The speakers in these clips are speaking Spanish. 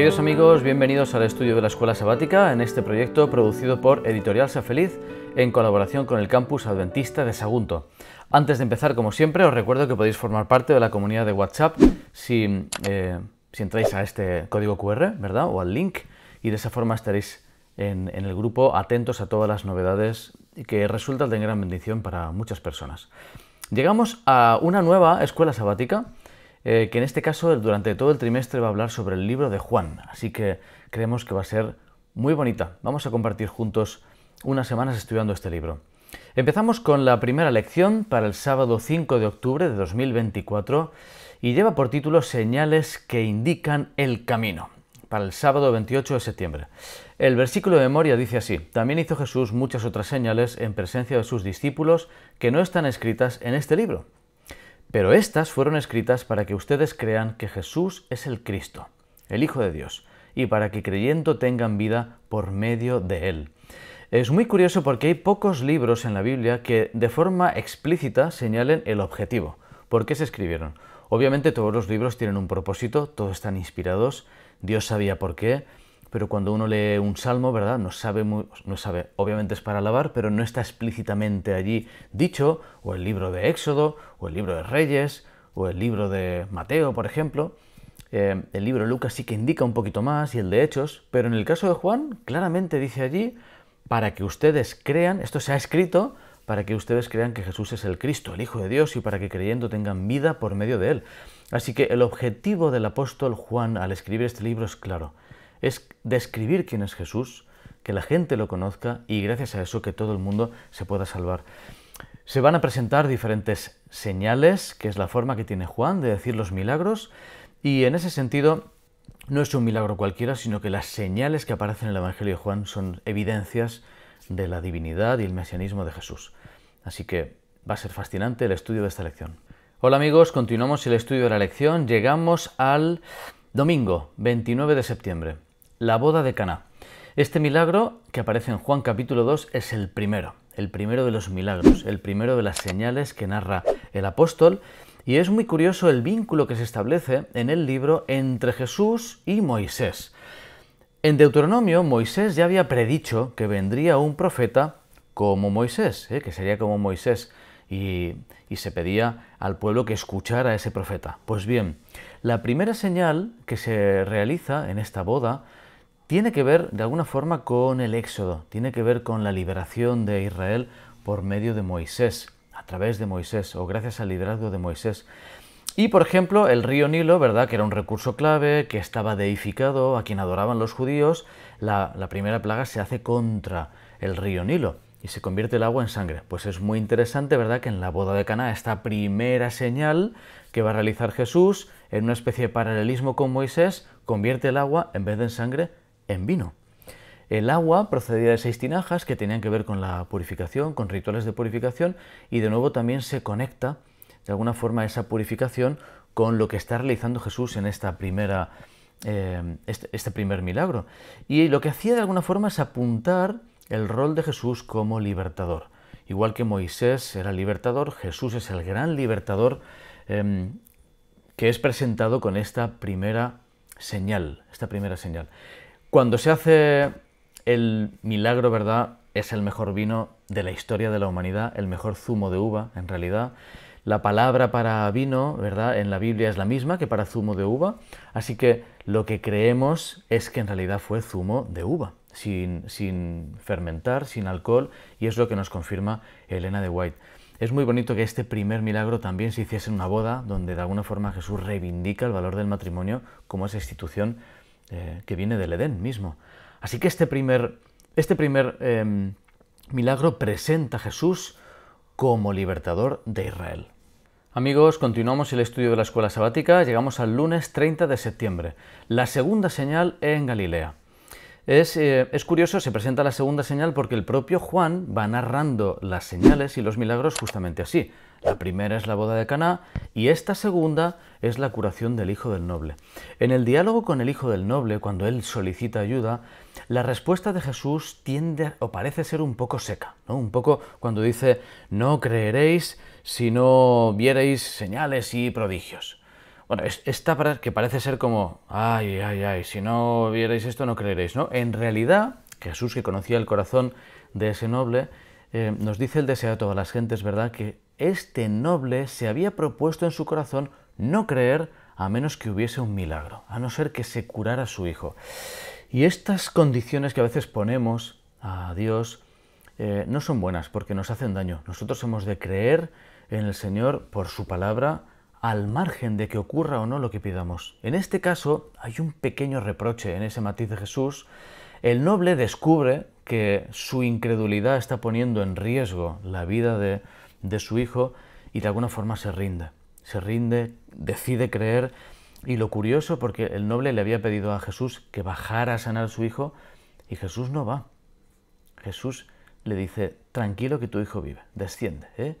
Queridos amigos, bienvenidos al estudio de la Escuela Sabática en este proyecto producido por Editorial Safeliz en colaboración con el Campus Adventista de Sagunto. Antes de empezar, como siempre, os recuerdo que podéis formar parte de la comunidad de WhatsApp si, eh, entráis a este código QR, ¿verdad? O al link, y de esa forma estaréis en, en el grupo atentos a todas las novedades que resultan de gran bendición para muchas personas. Llegamos a una nueva escuela sabática eh, que en este caso durante todo el trimestre va a hablar sobre el libro de Juan, así que creemos que va a ser muy bonita. Vamos a compartir juntos unas semanas estudiando este libro. Empezamos con la primera lección para el sábado 5 de octubre de 2024 y lleva por título Señales que indican el camino, para el sábado 28 de septiembre. El versículo de memoria dice así, también hizo Jesús muchas otras señales en presencia de sus discípulos que no están escritas en este libro pero estas fueron escritas para que ustedes crean que Jesús es el Cristo, el Hijo de Dios, y para que creyendo tengan vida por medio de él. Es muy curioso porque hay pocos libros en la Biblia que de forma explícita señalen el objetivo. ¿Por qué se escribieron? Obviamente todos los libros tienen un propósito, todos están inspirados, Dios sabía por qué, pero cuando uno lee un salmo, ¿verdad? No sabe, no sabe, obviamente es para alabar, pero no está explícitamente allí dicho, o el libro de Éxodo, o el libro de Reyes, o el libro de Mateo, por ejemplo. Eh, el libro de Lucas sí que indica un poquito más, y el de Hechos, pero en el caso de Juan, claramente dice allí, para que ustedes crean, esto se ha escrito, para que ustedes crean que Jesús es el Cristo, el Hijo de Dios, y para que creyendo tengan vida por medio de él. Así que el objetivo del apóstol Juan al escribir este libro es claro es describir quién es Jesús, que la gente lo conozca y gracias a eso que todo el mundo se pueda salvar. Se van a presentar diferentes señales, que es la forma que tiene Juan de decir los milagros, y en ese sentido no es un milagro cualquiera, sino que las señales que aparecen en el Evangelio de Juan son evidencias de la divinidad y el mesianismo de Jesús. Así que va a ser fascinante el estudio de esta lección. Hola amigos, continuamos el estudio de la lección. Llegamos al domingo 29 de septiembre la boda de Caná. Este milagro que aparece en Juan capítulo 2 es el primero, el primero de los milagros, el primero de las señales que narra el apóstol y es muy curioso el vínculo que se establece en el libro entre Jesús y Moisés. En Deuteronomio, Moisés ya había predicho que vendría un profeta como Moisés, ¿eh? que sería como Moisés, y, y, se pedía al pueblo que escuchara a ese profeta. Pues bien, la primera señal que se realiza en esta boda tiene que ver de alguna forma con el éxodo, tiene que ver con la liberación de Israel por medio de Moisés, a través de Moisés o gracias al liderazgo de Moisés. Y por ejemplo, el río Nilo, ¿verdad? Que era un recurso clave, que estaba deificado, a quien adoraban los judíos, la, primera plaga se hace contra el río Nilo y se convierte el agua en sangre. Pues es muy interesante, ¿verdad?, que en la boda de Cana, esta primera señal que va a realizar Jesús, en una especie de paralelismo con Moisés, convierte el agua, en vez de en sangre, en vino. El agua procedía de seis tinajas que tenían que ver con la purificación, con rituales de purificación y de nuevo también se conecta de alguna forma esa purificación con lo que está realizando Jesús en esta primera, eh, este, este, primer milagro. Y lo que hacía de alguna forma es apuntar el rol de Jesús como libertador. Igual que Moisés era libertador, Jesús es el gran libertador em, que es presentado con esta primera señal, esta primera señal. Cuando se hace el milagro, ¿verdad? Es el mejor vino de la historia de la humanidad, el mejor zumo de uva, en realidad. La palabra para vino, ¿verdad? En la Biblia es la misma que para zumo de uva. Así que lo que creemos es que en realidad fue zumo de uva, sin, sin fermentar, sin alcohol, y es lo que nos confirma Elena de White. Es muy bonito que este primer milagro también se hiciese en una boda, donde de alguna forma Jesús reivindica el valor del matrimonio como esa institución eh, que viene del Edén mismo. Así que este primer, este em, milagro presenta a Jesús como libertador de Israel. Amigos, continuamos el estudio de la escuela sabática, llegamos al lunes 30 de septiembre, la segunda señal en Galilea. Eh, es, curioso, se presenta la segunda señal porque el propio Juan va narrando las señales y los milagros justamente así. La primera es la boda de Caná y esta segunda es la curación del hijo del noble. En el diálogo con el hijo del noble, cuando él solicita ayuda, la respuesta de Jesús tiende o parece ser un poco seca, ¿no? Un poco cuando dice, "No creeréis si no viereis señales y prodigios." Bueno, esta que parece ser como, ay, ay, ay, si no vierais esto no creeréis, ¿no? En realidad, Jesús, que conocía el corazón de ese noble, eh, nos dice el deseo de todas las gentes, ¿verdad?, que este noble se había propuesto en su corazón no creer a menos que hubiese un milagro, a no ser que se curara su hijo. Y estas condiciones que a veces ponemos a Dios eh, no son buenas porque nos hacen daño. Nosotros hemos de creer en el Señor por su palabra al margen de que ocurra o no lo que pidamos. En este caso hay un pequeño reproche en ese matiz de Jesús. El noble descubre que su incredulidad está poniendo en riesgo la vida de de su hijo y de alguna forma se rinde. Se rinde, decide creer y lo curioso porque el noble le había pedido a Jesús que bajara a sanar a su hijo y Jesús no va. Jesús le dice, tranquilo que tu hijo vive, desciende. ¿eh?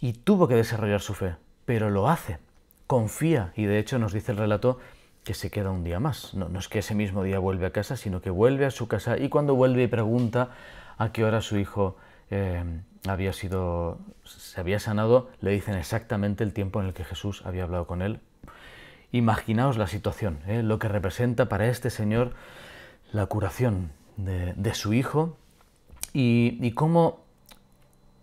Y tuvo que desarrollar su fe, pero lo hace, confía y de hecho nos dice el relato que se queda un día más. No, no, es que ese mismo día vuelve a casa, sino que vuelve a su casa y cuando vuelve y pregunta a qué hora su hijo eh, había sido, se había sanado, le dicen exactamente el tiempo en el que Jesús había hablado con él. Imaginaos la situación, ¿eh? lo que representa para este señor la curación de, su hijo y, y cómo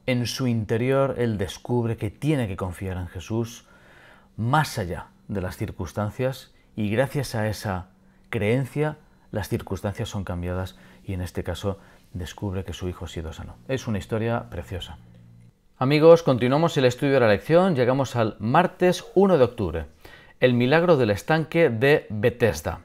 en su interior él descubre que tiene que confiar en Jesús más allá de las circunstancias y gracias a esa creencia las circunstancias son cambiadas y en este caso descubre que su hijo ha sido sano. Es una historia preciosa. Amigos, continuamos el estudio de la lección, llegamos al martes 1 de octubre, el milagro del estanque de Bethesda.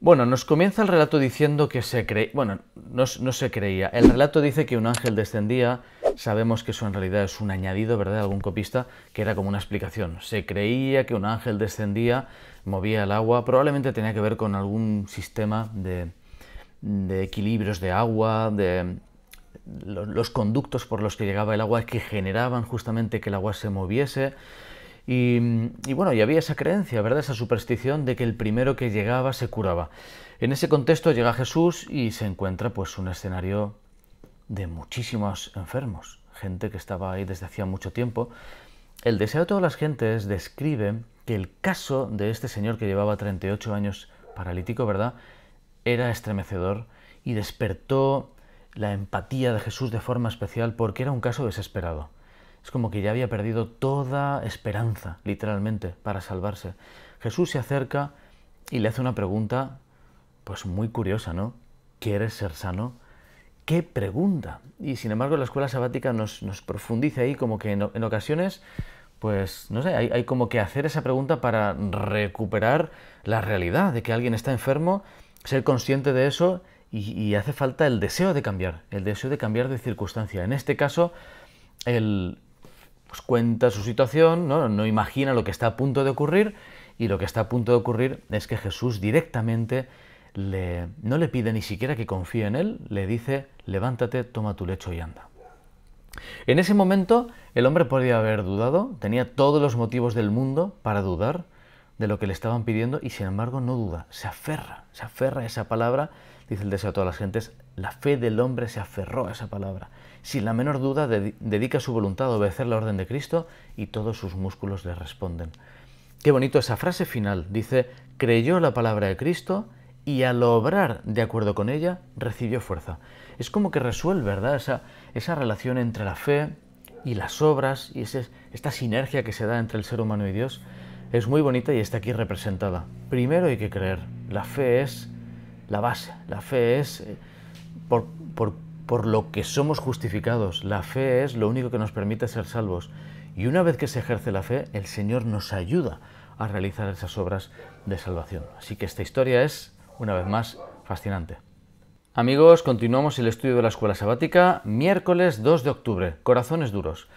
Bueno, nos comienza el relato diciendo que se creía, bueno, no, no, se creía, el relato dice que un ángel descendía, sabemos que eso en realidad es un añadido, ¿verdad?, algún copista, que era como una explicación. Se creía que un ángel descendía, movía el agua, probablemente tenía que ver con algún sistema de, de equilibrios de agua, de los conductos por los que llegaba el agua que generaban justamente que el agua se moviese. Y, bueno, y había esa creencia, ¿verdad? Esa superstición de que el primero que llegaba se curaba. En ese contexto llega Jesús y se encuentra pues un escenario de muchísimos enfermos, gente que estaba ahí desde hacía mucho tiempo. El deseo de todas las gentes describe que el caso de este señor que llevaba 38 años paralítico, ¿verdad? era estremecedor y despertó la empatía de Jesús de forma especial porque era un caso desesperado. Es como que ya había perdido toda esperanza, literalmente, para salvarse. Jesús se acerca y le hace una pregunta, pues muy curiosa, ¿no? ¿Quieres ser sano? ¿Qué pregunta? Y sin embargo la escuela sabática nos, profundiza ahí como que en, ocasiones, pues no sé, hay, hay como que hacer esa pregunta para recuperar la realidad de que alguien está enfermo ser consciente de eso y, hace falta el deseo de cambiar, el deseo de cambiar de circunstancia. En este caso, él pues, cuenta su situación, ¿no? imagina lo que está a punto de ocurrir y lo que está a punto de ocurrir es que Jesús directamente no le pide ni siquiera que confíe en él, le dice, levántate, toma tu lecho y anda. En ese momento el hombre podía haber dudado, tenía todos los motivos del mundo para dudar, de lo que le estaban pidiendo y sin embargo no duda, se aferra, se aferra a esa palabra, dice el deseo a todas las gentes, la fe del hombre se aferró a esa palabra. Sin la menor duda dedica su voluntad a obedecer la orden de Cristo y todos sus músculos le responden. Qué bonito esa frase final, dice, creyó la palabra de Cristo y al obrar de acuerdo con ella recibió fuerza. Es como que resuelve, ¿verdad? Esa, esa relación entre la fe y las obras y esta sinergia que se da entre el ser humano y Dios es muy bonita y está aquí representada. Primero hay que creer. La fe es la base. La fe es eh, por, lo que somos justificados. La fe es lo único que nos permite ser salvos. Y una vez que se ejerce la fe, el Señor nos ayuda a realizar esas obras de salvación. Así que esta historia es, una vez más, fascinante. Amigos, continuamos el estudio de la escuela sabática, miércoles 2 de octubre, corazones duros.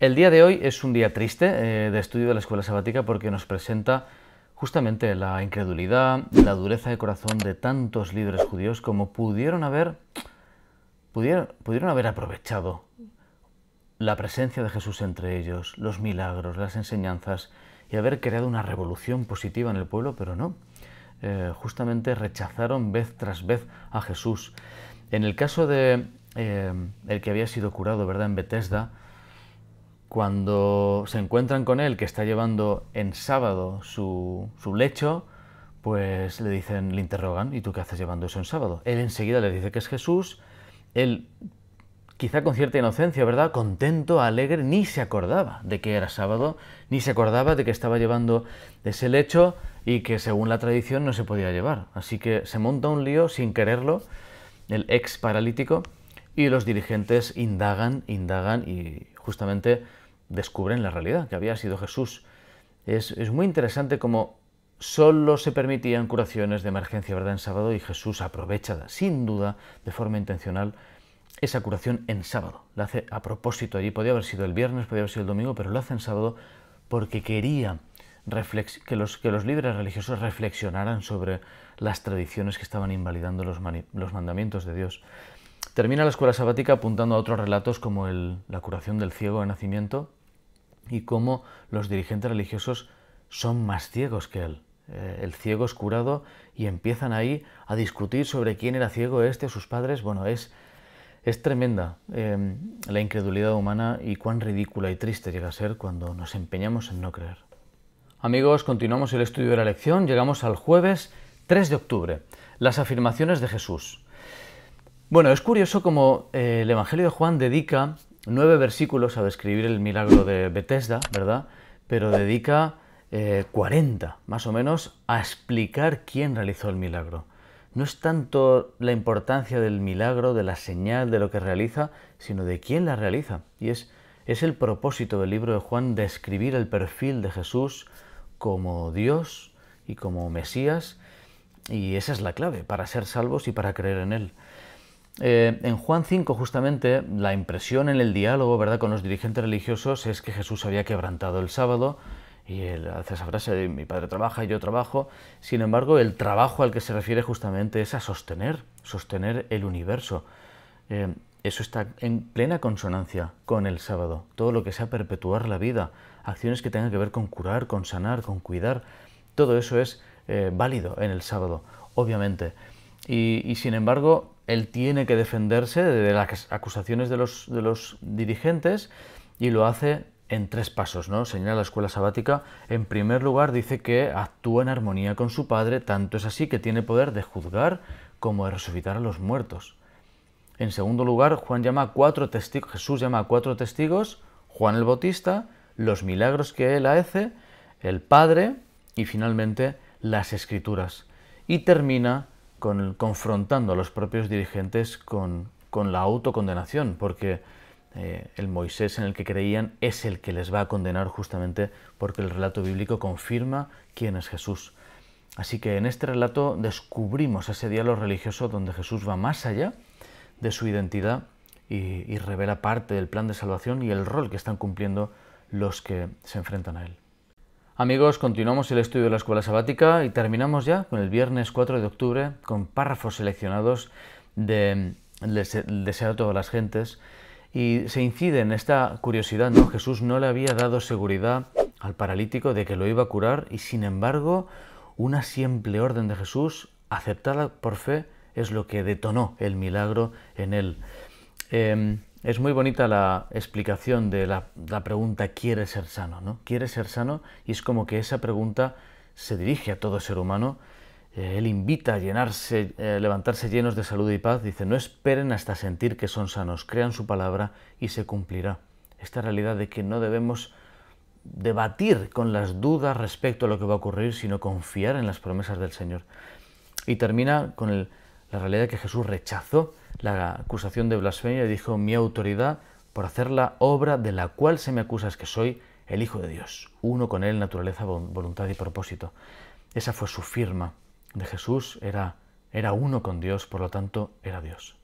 El día de hoy es un día triste eh, de estudio de la escuela sabática porque nos presenta justamente la incredulidad, la dureza de corazón de tantos líderes judíos como pudieron haber, pudieron, haber aprovechado la presencia de Jesús entre ellos, los milagros, las enseñanzas y haber creado una revolución positiva en el pueblo, pero no. Eh, justamente rechazaron vez tras vez a Jesús. En el caso de eh, el que había sido curado, ¿verdad? En Betesda, cuando se encuentran con él que está llevando en sábado su, lecho, pues le dicen, le interrogan, ¿y tú qué haces llevando eso en sábado? Él enseguida le dice que es Jesús, él quizá con cierta inocencia, ¿verdad? Contento, alegre, ni se acordaba de que era sábado, ni se acordaba de que estaba llevando ese lecho y que según la tradición no se podía llevar. Así que se monta un lío sin quererlo, el ex paralítico, y los dirigentes indagan, indagan y justamente descubren la realidad, que había sido Jesús. Es, muy interesante cómo solo se permitían curaciones de emergencia, ¿verdad?, en sábado y Jesús aprovecha, sin duda, de forma intencional, esa curación en sábado. La hace a propósito allí, podía haber sido el viernes, podía haber sido el domingo, pero lo hace en sábado porque quería que los, que los líderes religiosos reflexionaran sobre las tradiciones que estaban invalidando los, los mandamientos de Dios. Termina la escuela sabática apuntando a otros relatos como el, la curación del ciego de nacimiento, y cómo los dirigentes religiosos son más ciegos que él. Eh, el ciego es curado y empiezan ahí a discutir sobre quién era ciego este o sus padres. Bueno, es, es tremenda em, la incredulidad humana y cuán ridícula y triste llega a ser cuando nos empeñamos en no creer. Amigos, continuamos el estudio de la lección. Llegamos al jueves 3 de octubre. Las afirmaciones de Jesús. Bueno, es curioso como eh, el Evangelio de Juan dedica nueve versículos a describir el milagro de Bethesda, ¿verdad? Pero dedica eh, cuarenta 40, más o menos, a explicar quién realizó el milagro. No es tanto la importancia del milagro, de la señal, de lo que realiza, sino de quién la realiza. Y es, es el propósito del libro de Juan describir el perfil de Jesús como Dios y como Mesías. Y esa es la clave para ser salvos y para creer en Él. Eh, en Juan 5, justamente, la impresión en el diálogo ¿verdad? con los dirigentes religiosos es que Jesús había quebrantado el sábado y él hace esa frase de mi padre trabaja y yo trabajo. Sin embargo, el trabajo al que se refiere justamente es a sostener, sostener el universo. Eh, eso está en plena consonancia con el sábado. Todo lo que sea perpetuar la vida, acciones que tengan que ver con curar, con sanar, con cuidar, todo eso es eh, válido en el sábado, obviamente y, sin embargo él tiene que defenderse de las acusaciones de los, de los dirigentes y lo hace en tres pasos, ¿no? Señala la escuela sabática. En primer lugar, dice que actúa en armonía con su padre, tanto es así que tiene poder de juzgar como de resucitar a los muertos. En segundo lugar, Juan llama a cuatro testigos, Jesús llama a cuatro testigos, Juan el Bautista, los milagros que él hace, el Padre y finalmente las Escrituras. Y termina confrontando a los propios dirigentes con, la autocondenación, porque eh, el Moisés en el que creían es el que les va a condenar justamente porque el relato bíblico confirma quién es Jesús. Así que en este relato descubrimos ese diálogo religioso donde Jesús va más allá de su identidad y revela parte del plan de salvación y el rol que están cumpliendo los que se enfrentan a él. Amigos, continuamos el estudio de la escuela sabática y terminamos ya con el viernes 4 de octubre con párrafos seleccionados de El deseo de todas las gentes. Y se incide en esta curiosidad, ¿no? Jesús no le había dado seguridad al paralítico de que lo iba a curar y sin embargo una simple orden de Jesús aceptada por fe es lo que detonó el milagro en él. Em, es muy bonita la explicación de la, pregunta ¿quiere ser sano? ¿no? ¿Quiere ser sano? Y es como que esa pregunta se dirige a todo ser humano. Eh, él invita a llenarse, eh, levantarse llenos de salud y paz. Dice, no esperen hasta sentir que son sanos, crean su palabra y se cumplirá. Esta realidad de que no debemos debatir con las dudas respecto a lo que va a ocurrir, sino confiar en las promesas del Señor. Y termina con el la realidad es que Jesús rechazó la acusación de blasfemia y dijo, mi autoridad por hacer la obra de la cual se me acusa es que soy el Hijo de Dios, uno con Él, naturaleza, voluntad y propósito. Esa fue su firma de Jesús, era, era uno con Dios, por lo tanto era Dios.